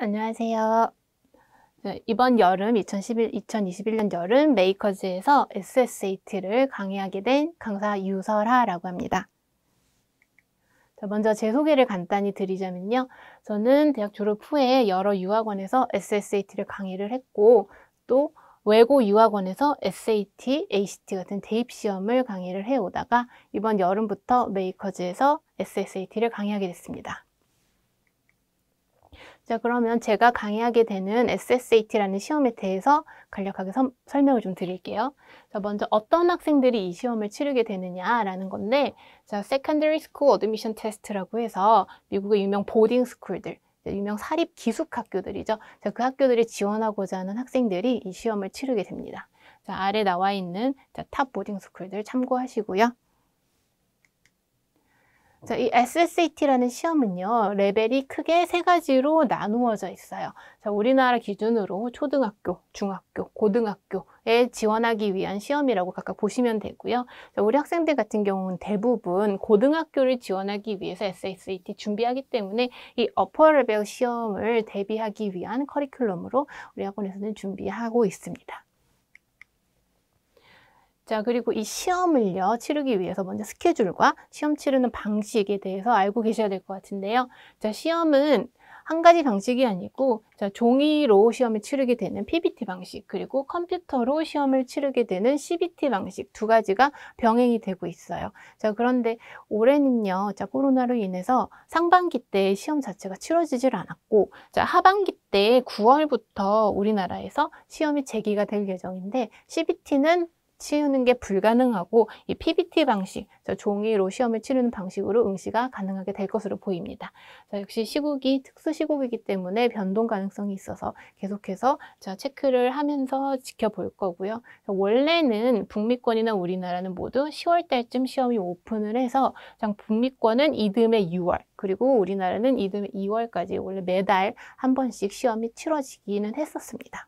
안녕하세요. 네, 이번 여름 2021년 여름 메이커즈에서 SSAT를 강의하게 된 강사 유설하라고 합니다. 먼저 제 소개를 간단히 드리자면요. 저는 대학 졸업 후에 여러 유학원에서 SSAT를 강의를 했고 또 외고 유학원에서 SAT, ACT 같은 대입 시험을 강의를 해오다가 이번 여름부터 메이커즈에서 SSAT를 강의하게 됐습니다. 자, 그러면 제가 강의하게 되는 SSAT라는 시험에 대해서 간략하게 서, 설명을 좀 드릴게요. 자, 먼저 어떤 학생들이 이 시험을 치르게 되느냐라는 건데, 자, Secondary School Admission Test라고 해서 미국의 유명 보딩 스쿨들, 유명 사립 기숙 학교들이죠. 자, 그 학교들이 지원하고자 하는 학생들이 이 시험을 치르게 됩니다. 자, 아래 나와 있는 자, 탑 보딩 스쿨들 참고하시고요. 자, 이 SSAT라는 시험은요, 레벨이 크게 세 가지로 나누어져 있어요. 자, 우리나라 기준으로 초등학교, 중학교, 고등학교에 지원하기 위한 시험이라고 각각 보시면 되고요. 자, 우리 학생들 같은 경우는 대부분 고등학교를 지원하기 위해서 SSAT 준비하기 때문에 이 어퍼레벨 시험을 대비하기 위한 커리큘럼으로 우리 학원에서는 준비하고 있습니다. 자, 그리고 이 시험을요, 치르기 위해서 먼저 스케줄과 시험 치르는 방식에 대해서 알고 계셔야 될 것 같은데요. 자, 시험은 한 가지 방식이 아니고 자, 종이로 시험을 치르게 되는 PBT 방식 그리고 컴퓨터로 시험을 치르게 되는 CBT 방식 두 가지가 병행이 되고 있어요. 자 그런데 올해는요, 자 코로나로 인해서 상반기 때 시험 자체가 치러지질 않았고 자 하반기 때 9월부터 우리나라에서 시험이 재개가 될 예정인데 CBT는 치우는 게 불가능하고 이 PBT 방식, 종이로 시험을 치르는 방식으로 응시가 가능하게 될 것으로 보입니다. 자, 역시 시국이 특수 시국이기 때문에 변동 가능성이 있어서 계속해서 자, 체크를 하면서 지켜볼 거고요. 원래는 북미권이나 우리나라는 모두 10월 달쯤 시험이 오픈을 해서 북미권은 이듬해 6월, 그리고 우리나라는 이듬해 2월까지 원래 매달 한 번씩 시험이 치러지기는 했었습니다.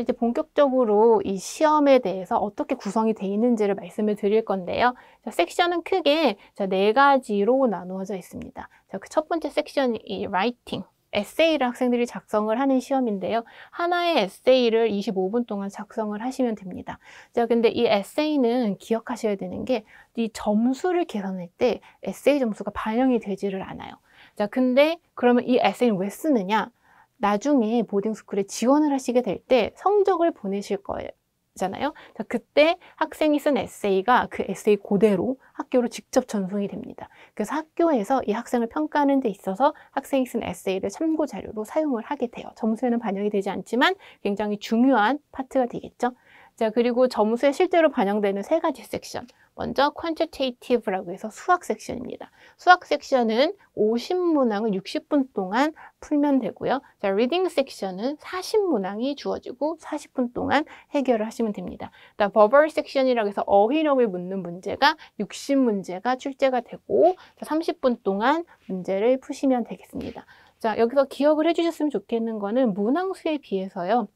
이제 본격적으로 이 시험에 대해서 어떻게 구성이 되어 있는지를 말씀을 드릴 건데요. 자, 섹션은 크게 자, 네 가지로 나누어져 있습니다. 자, 그첫 번째 섹션이 이 라이팅. 에세이를 학생들이 작성을 하는 시험인데요. 하나의 에세이를 25분 동안 작성을 하시면 됩니다. 자, 근데 이 에세이는 기억하셔야 되는 게 이 점수를 계산할 때 에세이 점수가 반영이 되지를 않아요. 자, 근데 그러면 이 에세이는 왜 쓰느냐? 나중에 보딩스쿨에 지원을 하시게 될 때 성적을 보내실 거예요. 잖아요. 자, 그때 학생이 쓴 에세이가 그 에세이 그대로 학교로 직접 전송이 됩니다. 그래서 학교에서 이 학생을 평가하는 데 있어서 학생이 쓴 에세이를 참고 자료로 사용을 하게 돼요. 점수에는 반영이 되지 않지만 굉장히 중요한 파트가 되겠죠. 자, 그리고 점수에 실제로 반영되는 세 가지 섹션. 먼저 quantitative라고 해서 수학 섹션입니다. 수학 섹션은 50문항을 60분 동안 풀면 되고요. 자, reading 섹션은 40문항이 주어지고 40분 동안 해결을 하시면 됩니다. 그다음 verbal 섹션이라고 해서 어휘력을 묻는 문제가 60문제가 출제가 되고 자, 30분 동안 문제를 푸시면 되겠습니다. 자, 여기서 기억을 해주셨으면 좋겠는 거는 문항수에 비해서요.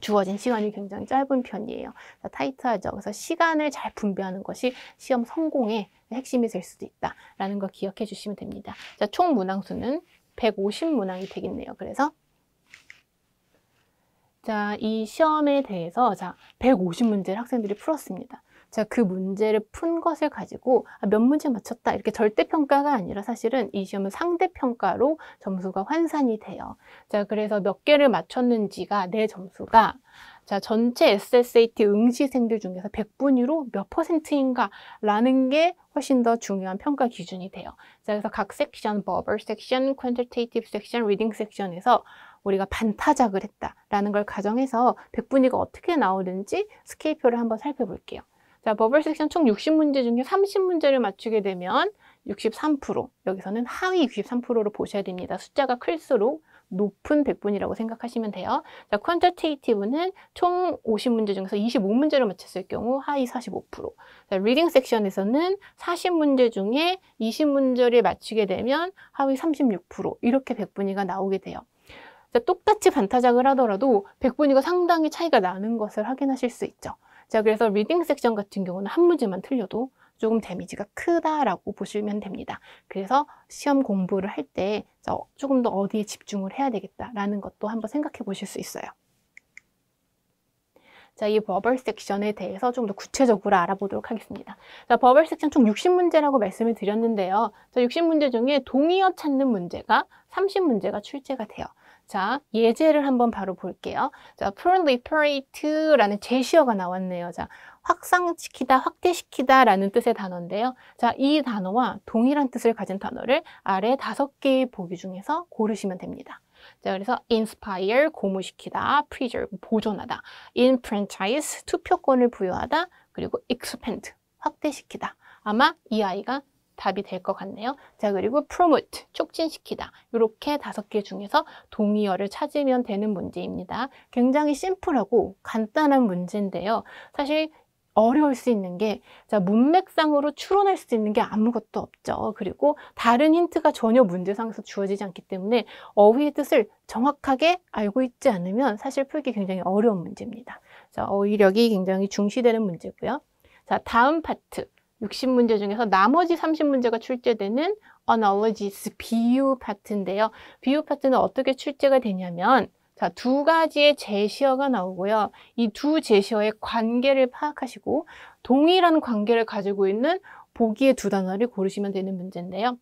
주어진 시간이 굉장히 짧은 편이에요. 타이트하죠. 그래서 시간을 잘 분배하는 것이 시험 성공의 핵심이 될 수도 있다라는 거 기억해 주시면 됩니다. 자, 총 문항수는 150문항이 되겠네요. 그래서 자, 이 시험에 대해서 자, 150문제를 학생들이 풀었습니다. 제가 그 문제를 푼 것을 가지고 아, 몇 문제 맞췄다 이렇게 절대평가가 아니라 사실은 이 시험은 상대평가로 점수가 환산이 돼요. 자 그래서 몇 개를 맞췄는지가 내 점수가 자, 전체 SSAT 응시생들 중에서 100분위로 몇 퍼센트인가라는 게 훨씬 더 중요한 평가 기준이 돼요. 자, 그래서 각 섹션, 버블 섹션, 퀀터테이티브 섹션, 리딩 섹션에서 우리가 반타작을 했다라는 걸 가정해서 100분위가 어떻게 나오는지 스케이표를 한번 살펴볼게요. 자, 버블 섹션 총 60문제 중에 30문제를 맞추게 되면 63% 여기서는 하위 63%로 보셔야 됩니다. 숫자가 클수록 높은 100분이라고 생각하시면 돼요. 자, 퀀터테이티브는 총 50문제 중에서 25문제를 맞췄을 경우 하위 45%. 자, 리딩 섹션에서는 40문제 중에 20문제를 맞추게 되면 하위 36% 이렇게 100분이가 나오게 돼요. 자, 똑같이 반타작을 하더라도 100분이가 상당히 차이가 나는 것을 확인하실 수 있죠. 자, 그래서 리딩 섹션 같은 경우는 한 문제만 틀려도 조금 데미지가 크다라고 보시면 됩니다. 그래서 시험 공부를 할 때 조금 더 어디에 집중을 해야 되겠다라는 것도 한번 생각해 보실 수 있어요. 자, 이 버벌 섹션에 대해서 좀 더 구체적으로 알아보도록 하겠습니다. 자, 버벌 섹션 총 60문제라고 말씀을 드렸는데요. 자, 60문제 중에 동의어 찾는 문제가 30문제가 출제가 돼요. 자, 예제를 한번 바로 볼게요. 자, proliferate라는 제시어가 나왔네요. 자, 확산시키다, 확대시키다 라는 뜻의 단어인데요. 자, 이 단어와 동일한 뜻을 가진 단어를 아래 다섯 개의 보기 중에서 고르시면 됩니다. 자, 그래서 inspire, 고무시키다, preserve, 보존하다, enfranchise, 투표권을 부여하다, 그리고 expand, 확대시키다. 아마 이 아이가 답이 될 것 같네요. 자, 그리고 promote, 촉진시키다. 이렇게 다섯 개 중에서 동의어를 찾으면 되는 문제입니다. 굉장히 심플하고 간단한 문제인데요. 사실 어려울 수 있는 게, 자, 문맥상으로 추론할 수 있는 게 아무것도 없죠. 그리고 다른 힌트가 전혀 문제상에서 주어지지 않기 때문에 어휘의 뜻을 정확하게 알고 있지 않으면 사실 풀기 굉장히 어려운 문제입니다. 자, 어휘력이 굉장히 중시되는 문제고요. 자, 다음 파트. 60문제 중에서 나머지 30문제가 출제되는 Analogies 비유 파트인데요. 비유 파트는 어떻게 출제가 되냐면 자, 두 가지의 제시어가 나오고요. 이 두 제시어의 관계를 파악하시고 동일한 관계를 가지고 있는 보기의 두 단어를 고르시면 되는 문제인데요.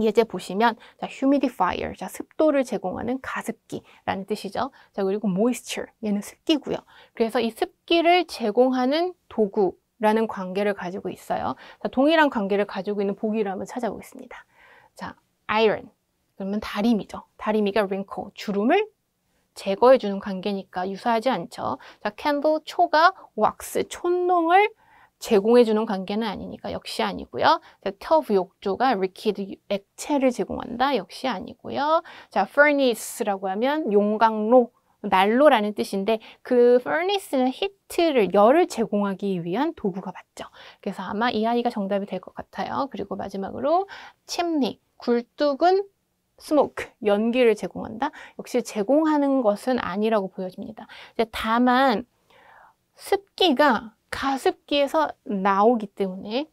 예제 보시면 자, humidifier, 자, 습도를 제공하는 가습기라는 뜻이죠. 자, 그리고 moisture, 얘는 습기고요. 그래서 이 습기를 제공하는 도구 라는 관계를 가지고 있어요. 자, 동일한 관계를 가지고 있는 보기를 한번 찾아보겠습니다. 자, iron. 그러면 다리미죠. 다리미가 wrinkle, 주름을 제거해주는 관계니까 유사하지 않죠. 자, candle, 초가 wax, 촌농을 제공해주는 관계는 아니니까 역시 아니고요. 자, t 터브 욕조가 i 리퀴 d 액체를 제공한다. 역시 아니고요. 자, furnace라고 하면 용광로 난로라는 뜻인데 그 furnace는 히트를 열을 제공하기 위한 도구가 맞죠. 그래서 아마 이 아이가 정답이 될 것 같아요. 그리고 마지막으로 침리, 굴뚝은 스모크, 연기를 제공한다. 역시 제공하는 것은 아니라고 보여집니다. 다만 습기가 가습기에서 나오기 때문에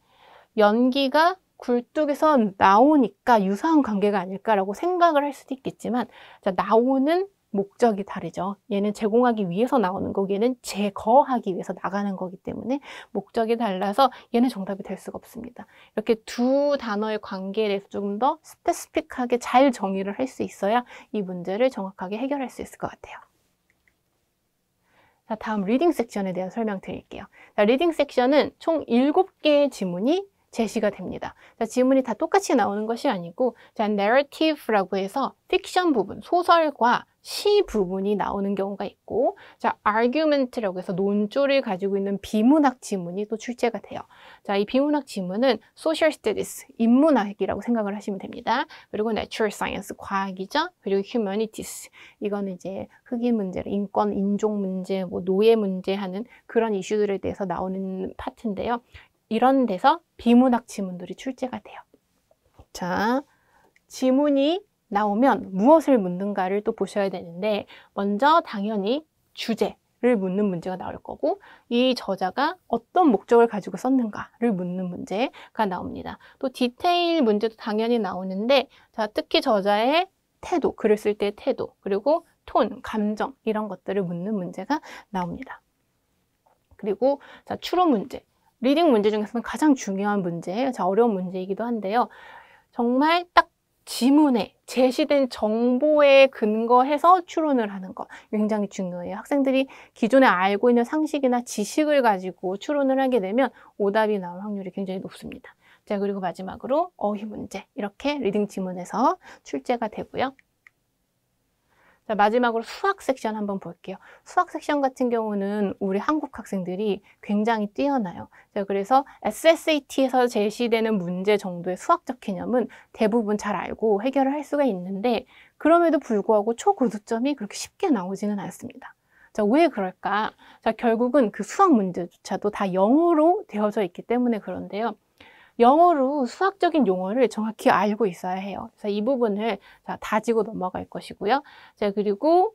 연기가 굴뚝에서 나오니까 유사한 관계가 아닐까라고 생각을 할 수도 있겠지만 자, 나오는 목적이 다르죠. 얘는 제공하기 위해서 나오는 거고 얘는 제거하기 위해서 나가는 거기 때문에 목적이 달라서 얘는 정답이 될 수가 없습니다. 이렇게 두 단어의 관계에 대해서 조금 더스페스픽하게잘 정의를 할 수 있어야 이 문제를 정확하게 해결할 수 있을 것 같아요. 자, 다음 리딩 섹션에 대한 설명 드릴게요. 자, 리딩 섹션은 총 7개의 지문이 제시가 됩니다. 자, 지문이 다 똑같이 나오는 것이 아니고 자, narrative라고 해서 픽션 부분, 소설과 시 부분이 나오는 경우가 있고 자, argument라고 해서 논조를 가지고 있는 비문학 지문이 또 출제가 돼요. 자, 이 비문학 지문은 social studies, 인문학이라고 생각을 하시면 됩니다. 그리고 natural science, 과학이죠. 그리고 humanities, 이거는 이제 흑인 문제, 인권, 인종 문제, 뭐 노예 문제 하는 그런 이슈들에 대해서 나오는 파트인데요. 이런 데서 비문학 지문들이 출제가 돼요. 자, 지문이 나오면 무엇을 묻는가를 또 보셔야 되는데 먼저 당연히 주제를 묻는 문제가 나올 거고 이 저자가 어떤 목적을 가지고 썼는가를 묻는 문제가 나옵니다. 또 디테일 문제도 당연히 나오는데 자, 특히 저자의 태도, 글을 쓸 때의 태도, 그리고 톤, 감정 이런 것들을 묻는 문제가 나옵니다. 그리고 자, 추론 문제. 리딩 문제 중에서는 가장 중요한 문제예요. 자, 어려운 문제이기도 한데요. 정말 딱 지문에 제시된 정보에 근거해서 추론을 하는 것 굉장히 중요해요. 학생들이 기존에 알고 있는 상식이나 지식을 가지고 추론을 하게 되면 오답이 나올 확률이 굉장히 높습니다. 자, 그리고 마지막으로 어휘 문제 이렇게 리딩 지문에서 출제가 되고요. 자, 마지막으로 수학 섹션 한번 볼게요. 수학 섹션 같은 경우는 우리 한국 학생들이 굉장히 뛰어나요. 자, 그래서 SSAT에서 제시되는 문제 정도의 수학적 개념은 대부분 잘 알고 해결을 할 수가 있는데 그럼에도 불구하고 초고득점이 그렇게 쉽게 나오지는 않습니다. 자, 왜 그럴까? 자, 결국은 그 수학 문제조차도 다 영어로 되어져 있기 때문에 그런데요. 영어로 수학적인 용어를 정확히 알고 있어야 해요. 그래서 이 부분을 다지고 넘어갈 것이고요. 자, 그리고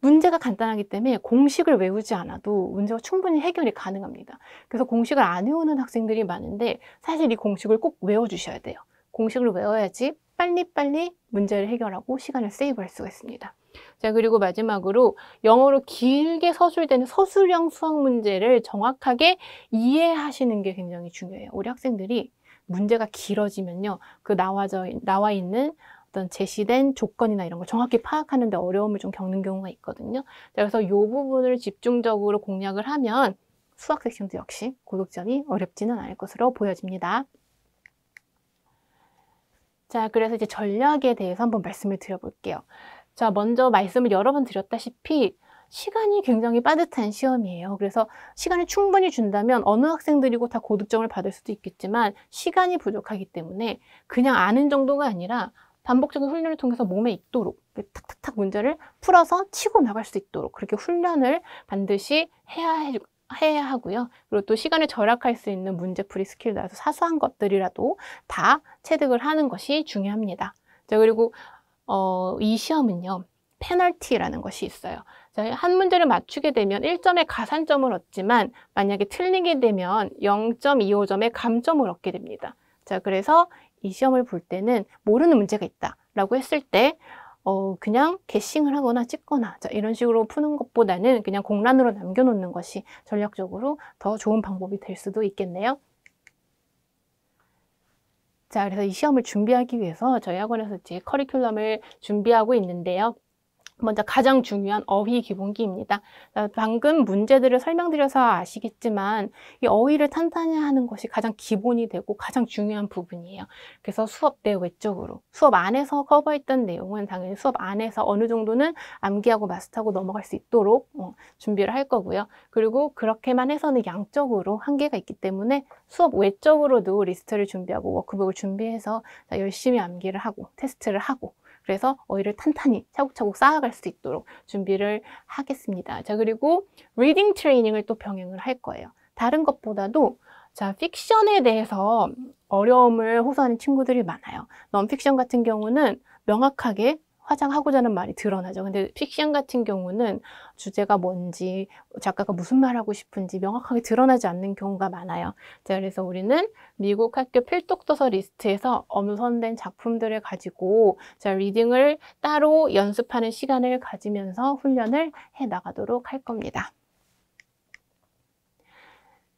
문제가 간단하기 때문에 공식을 외우지 않아도 문제가 충분히 해결이 가능합니다. 그래서 공식을 안 외우는 학생들이 많은데 사실 이 공식을 꼭 외워주셔야 돼요. 공식을 외워야지 빨리빨리 문제를 해결하고 시간을 세이브할 수가 있습니다. 자, 그리고 마지막으로 영어로 길게 서술되는 서술형 수학 문제를 정확하게 이해하시는 게 굉장히 중요해요. 우리 학생들이 문제가 길어지면요. 그 나와져, 나와 있는 어떤 제시된 조건이나 이런 걸 정확히 파악하는데 어려움을 좀 겪는 경우가 있거든요. 자, 그래서 이 부분을 집중적으로 공략을 하면 수학 섹션도 역시 고득점이 어렵지는 않을 것으로 보여집니다. 자, 그래서 이제 전략에 대해서 한번 말씀을 드려볼게요. 자, 먼저 말씀을 여러 번 드렸다시피 시간이 굉장히 빠듯한 시험이에요. 그래서 시간을 충분히 준다면 어느 학생들이고 다 고득점을 받을 수도 있겠지만 시간이 부족하기 때문에 그냥 아는 정도가 아니라 반복적인 훈련을 통해서 몸에 익도록 탁탁탁 문제를 풀어서 치고 나갈 수 있도록 그렇게 훈련을 반드시 해야 해, 해야 하고요. 그리고 또 시간을 절약할 수 있는 문제풀이 스킬이라서 사소한 것들이라도 다 체득을 하는 것이 중요합니다. 자, 그리고 어, 이 시험은요. 페널티라는 것이 있어요. 한 문제를 맞추게 되면 1점의 가산점을 얻지만 만약에 틀리게 되면 0.25점의 감점을 얻게 됩니다. 자, 그래서 이 시험을 볼 때는 모르는 문제가 있다라고 했을 때 어, 그냥 게싱을 하거나 찍거나 자, 이런 식으로 푸는 것보다는 그냥 공란으로 남겨놓는 것이 전략적으로 더 좋은 방법이 될 수도 있겠네요. 자, 그래서 이 시험을 준비하기 위해서 저희 학원에서 제 커리큘럼을 준비하고 있는데요. 먼저 가장 중요한 어휘 기본기입니다. 어, 방금 문제들을 설명드려서 아시겠지만 이 어휘를 탄탄히 하는 것이 가장 기본이 되고 가장 중요한 부분이에요. 그래서 수업 내 외적으로 수업 안에서 커버했던 내용은 당연히 수업 안에서 어느 정도는 암기하고 마스터하고 넘어갈 수 있도록 어, 준비를 할 거고요. 그리고 그렇게만 해서는 양적으로 한계가 있기 때문에 수업 외적으로도 리스트를 준비하고 워크북을 준비해서 열심히 암기를 하고 테스트를 하고 그래서 어휘를 탄탄히 차곡차곡 쌓아갈 수 있도록 준비를 하겠습니다. 자, 그리고 리딩 트레이닝을 또 병행을 할 거예요. 다른 것보다도 자, 픽션에 대해서 어려움을 호소하는 친구들이 많아요. 넌픽션 같은 경우는 명확하게 화장하고자 하는 말이 드러나죠. 근데 픽션 같은 경우는 주제가 뭔지 작가가 무슨 말 하고 싶은지 명확하게 드러나지 않는 경우가 많아요. 자, 그래서 우리는 미국 학교 필독도서 리스트에서 엄선된 작품들을 가지고 자, 리딩을 따로 연습하는 시간을 가지면서 훈련을 해 나가도록 할 겁니다.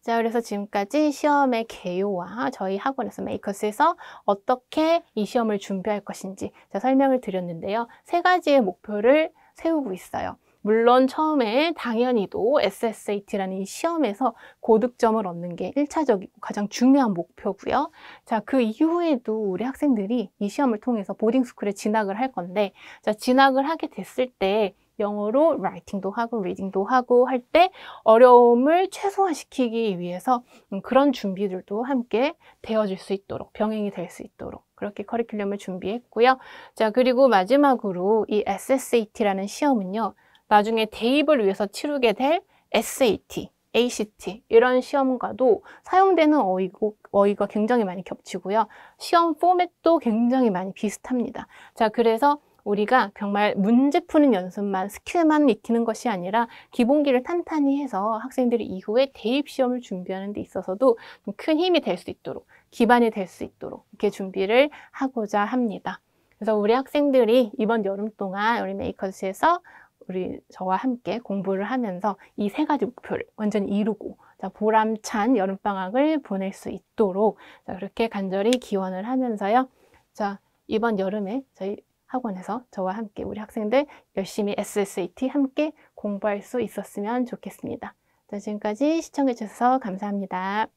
자, 그래서 지금까지 시험의 개요와 저희 학원에서 메이커스에서 어떻게 이 시험을 준비할 것인지 자, 설명을 드렸는데요. 세 가지의 목표를 세우고 있어요. 물론 처음에 당연히도 SSAT라는 이 시험에서 고득점을 얻는 게 1차적이고 가장 중요한 목표고요. 자, 그 이후에도 우리 학생들이 이 시험을 통해서 보딩스쿨에 진학을 할 건데 자, 진학을 하게 됐을 때 영어로 writing도 하고 reading도 하고 할 때 어려움을 최소화시키기 위해서 음, 그런 준비들도 함께 되어질 수 있도록 병행이 될 수 있도록 그렇게 커리큘럼을 준비했고요. 자 그리고 마지막으로 이 SSAT라는 시험은요. 나중에 대입을 위해서 치르게 될 SAT, ACT 이런 시험과도 사용되는 어휘고, 어휘가 굉장히 많이 겹치고요. 시험 포맷도 굉장히 많이 비슷합니다. 자 그래서 우리가 정말 문제 푸는 연습만, 스킬만 익히는 것이 아니라 기본기를 탄탄히 해서 학생들이 이후에 대입 시험을 준비하는 데 있어서도 큰 힘이 될 수 있도록, 기반이 될 수 있도록 이렇게 준비를 하고자 합니다. 그래서 우리 학생들이 이번 여름 동안 우리 메이커스에서 우리 저와 함께 공부를 하면서 이 세 가지 목표를 완전히 이루고 보람찬 여름방학을 보낼 수 있도록 그렇게 간절히 기원을 하면서요. 자, 이번 여름에 저희 학원에서 저와 함께 우리 학생들 열심히 SSAT 함께 공부할 수 있었으면 좋겠습니다. 지금까지 시청해주셔서 감사합니다.